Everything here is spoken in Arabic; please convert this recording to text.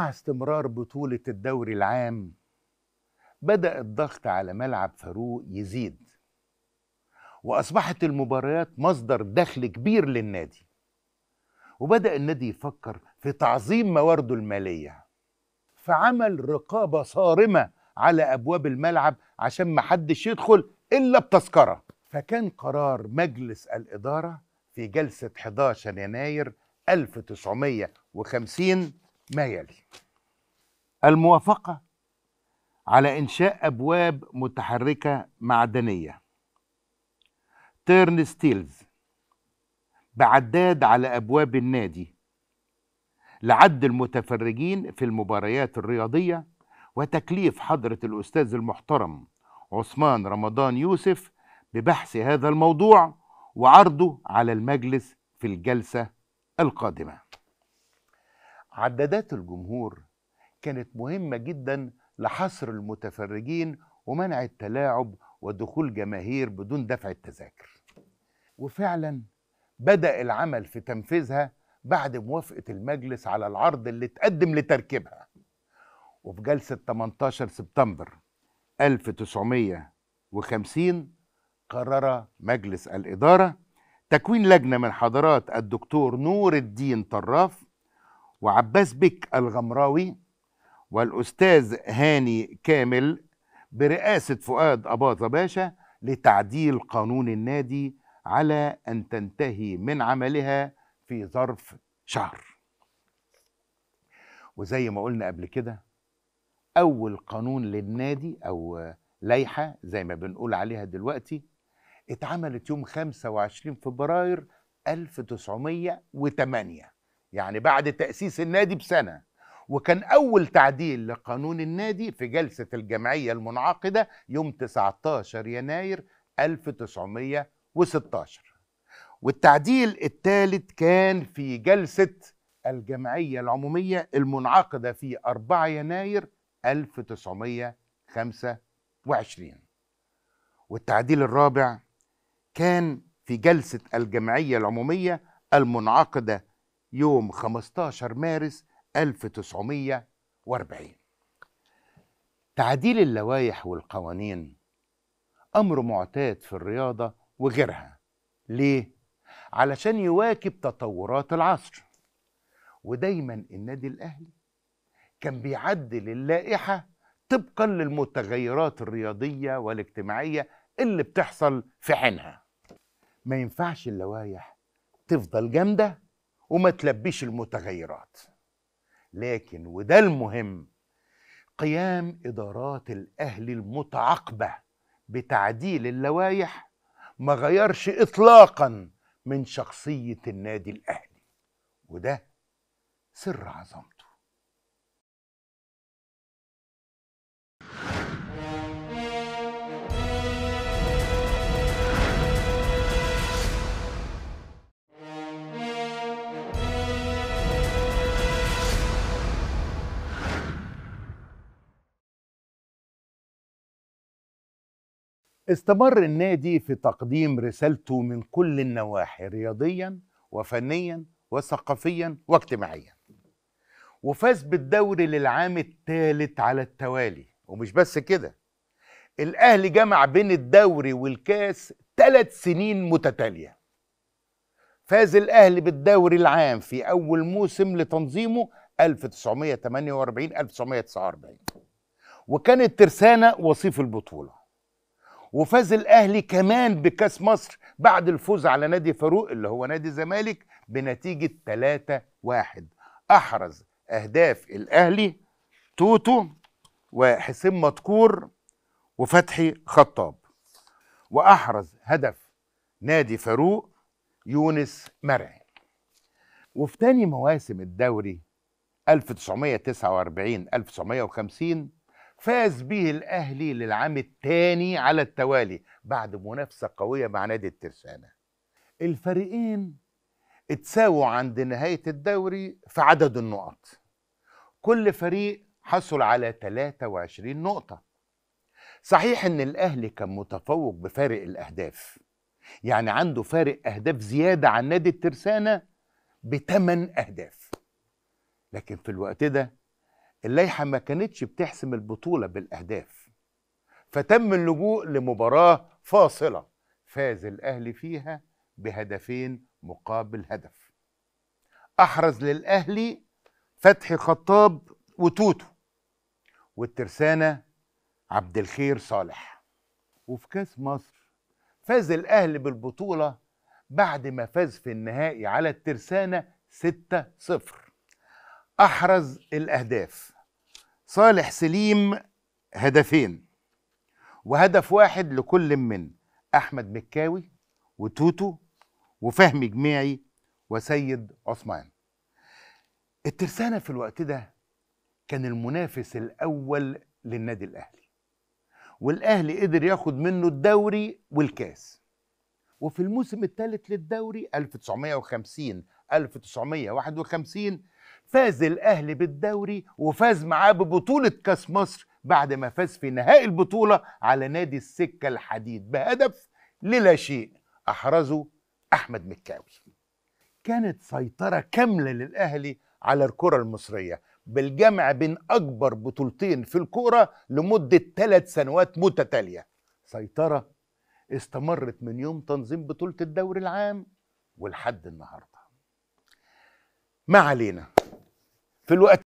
مع استمرار بطولة الدوري العام بدأ الضغط على ملعب فاروق يزيد وأصبحت المباريات مصدر دخل كبير للنادي وبدأ النادي يفكر في تعظيم موارده المالية فعمل رقابة صارمة على أبواب الملعب عشان محدش يدخل إلا بتذكرة فكان قرار مجلس الإدارة في جلسة 11 يناير 1950 ما يلي الموافقة على إنشاء أبواب متحركة معدنية تيرن ستيلز بعداد على أبواب النادي لعد المتفرجين في المباريات الرياضية وتكليف حضرة الأستاذ المحترم عثمان رمضان يوسف ببحث هذا الموضوع وعرضه على المجلس في الجلسة القادمة عدادات الجمهور كانت مهمة جدا لحصر المتفرجين ومنع التلاعب ودخول جماهير بدون دفع التذاكر وفعلا بدأ العمل في تنفيذها بعد موافقة المجلس على العرض اللي اتقدم لتركيبها وفي جلسة 18 سبتمبر 1950 قرر مجلس الإدارة تكوين لجنة من حضرات الدكتور نور الدين طراف وعباس بك الغمراوي والأستاذ هاني كامل برئاسة فؤاد أباطة باشا لتعديل قانون النادي على أن تنتهي من عملها في ظرف شهر وزي ما قلنا قبل كده أول قانون للنادي أو لائحة زي ما بنقول عليها دلوقتي اتعملت يوم 25 فبراير 1908 يعني بعد تأسيس النادي بسنة وكان أول تعديل لقانون النادي في جلسة الجمعية المنعقدة يوم 19 يناير 1916 والتعديل الثالث كان في جلسة الجمعية العمومية المنعقدة في 4 يناير 1925 والتعديل الرابع كان في جلسة الجمعية العمومية المنعقدة يوم 15 مارس 1940 تعديل اللوائح والقوانين أمر معتاد في الرياضة وغيرها ليه؟ علشان يواكب تطورات العصر ودايما النادي الأهلي كان بيعدل اللائحة طبقا للمتغيرات الرياضية والاجتماعية اللي بتحصل في حينها ما ينفعش اللوائح تفضل جامدة وما تلبيش المتغيرات لكن وده المهم قيام إدارات الأهلي المتعاقبة بتعديل اللوائح ما غيرش إطلاقا من شخصية النادي الأهلي وده سر عظمته استمر النادي في تقديم رسالته من كل النواحي رياضيا وفنيا وثقافيا واجتماعيا وفاز بالدوري للعام الثالث على التوالي ومش بس كده الاهلي جمع بين الدوري والكاس ثلاث سنين متتاليه فاز الاهلي بالدوري العام في اول موسم لتنظيمه 1948 1949 وكانت ترسانه وصيف البطوله وفاز الاهلي كمان بكاس مصر بعد الفوز على نادي فاروق اللي هو نادي الزمالك بنتيجه 3-1 احرز اهداف الاهلي توتو وحسين مدكور وفتحي خطاب واحرز هدف نادي فاروق يونس مرعي وفي تاني مواسم الدوري 1949 1950 فاز به الأهلي للعام الثاني على التوالي بعد منافسة قوية مع نادي الترسانة الفريقين اتساووا عند نهاية الدوري في عدد النقط كل فريق حصل على 23 نقطة صحيح ان الأهلي كان متفوق بفارق الأهداف يعني عنده فارق أهداف زيادة عن نادي الترسانة بثمان أهداف لكن في الوقت ده اللائحة ما كانتش بتحسم البطولة بالأهداف فتم اللجوء لمباراة فاصلة فاز الأهلي فيها بهدفين مقابل هدف أحرز للأهلي فتحي خطاب وتوتو والترسانة عبد الخير صالح وفي كاس مصر فاز الأهلي بالبطولة بعد ما فاز في النهائي على الترسانة 6 0 احرز الاهداف صالح سليم هدفين وهدف واحد لكل من احمد مكاوي وتوتو وفهمي جميعي وسيد عثمان الترسانه في الوقت ده كان المنافس الاول للنادي الاهلي والاهلي قدر ياخد منه الدوري والكاس وفي الموسم الثالث للدوري 1950 1951 فاز الاهلي بالدوري وفاز معاه ببطوله كاس مصر بعد ما فاز في نهائي البطوله على نادي السكه الحديد بهدف للا شيء احرزه احمد مكاوي كانت سيطره كامله للاهلي على الكره المصريه بالجمع بين اكبر بطولتين في الكوره لمده ثلاث سنوات متتاليه سيطره استمرت من يوم تنظيم بطوله الدوري العام ولحد النهارده ما علينا في الوقت